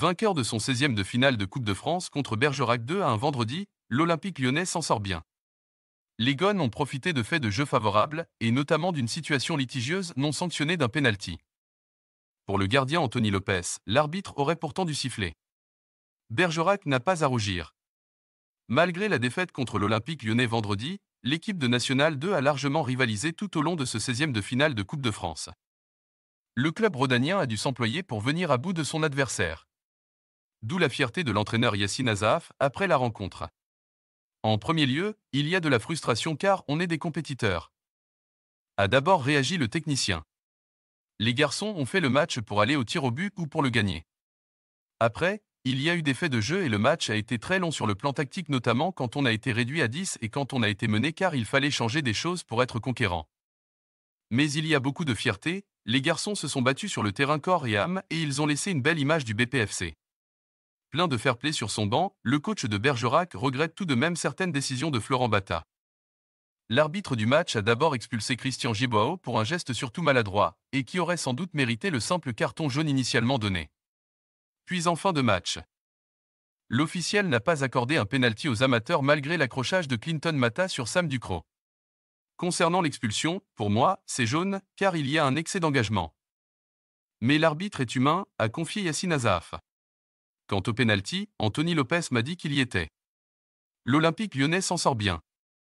Vainqueur de son 16e de finale de Coupe de France contre Bergerac 2 à un vendredi, l'Olympique lyonnais s'en sort bien. Les Gones ont profité de faits de jeu favorables, et notamment d'une situation litigieuse non sanctionnée d'un pénalty. Pour le gardien Anthony Lopez, l'arbitre aurait pourtant dû siffler. Bergerac n'a pas à rougir. Malgré la défaite contre l'Olympique lyonnais vendredi, l'équipe de National 2 a largement rivalisé tout au long de ce 16e de finale de Coupe de France. Le club rodanien a dû s'employer pour venir à bout de son adversaire. D'où la fierté de l'entraîneur Yassine Azaf après la rencontre. En premier lieu, il y a de la frustration car on est des compétiteurs. A d'abord réagi le technicien. Les garçons ont fait le match pour aller au tir au but ou pour le gagner. Après, il y a eu des faits de jeu et le match a été très long sur le plan tactique notamment quand on a été réduit à 10 et quand on a été mené car il fallait changer des choses pour être conquérant. Mais il y a beaucoup de fierté, les garçons se sont battus sur le terrain corps et âme et ils ont laissé une belle image du BPFC plein de fair-play sur son banc, le coach de Bergerac regrette tout de même certaines décisions de Florent Bata. L'arbitre du match a d'abord expulsé Christian Gibao pour un geste surtout maladroit, et qui aurait sans doute mérité le simple carton jaune initialement donné. Puis en fin de match, l'officiel n'a pas accordé un pénalty aux amateurs malgré l'accrochage de Clinton Mata sur Sam Ducrot. Concernant l'expulsion, pour moi, c'est jaune, car il y a un excès d'engagement. Mais l'arbitre est humain, a confié Yassine Azaf. Quant au pénalty, Anthony Lopez m'a dit qu'il y était. L'Olympique lyonnais s'en sort bien.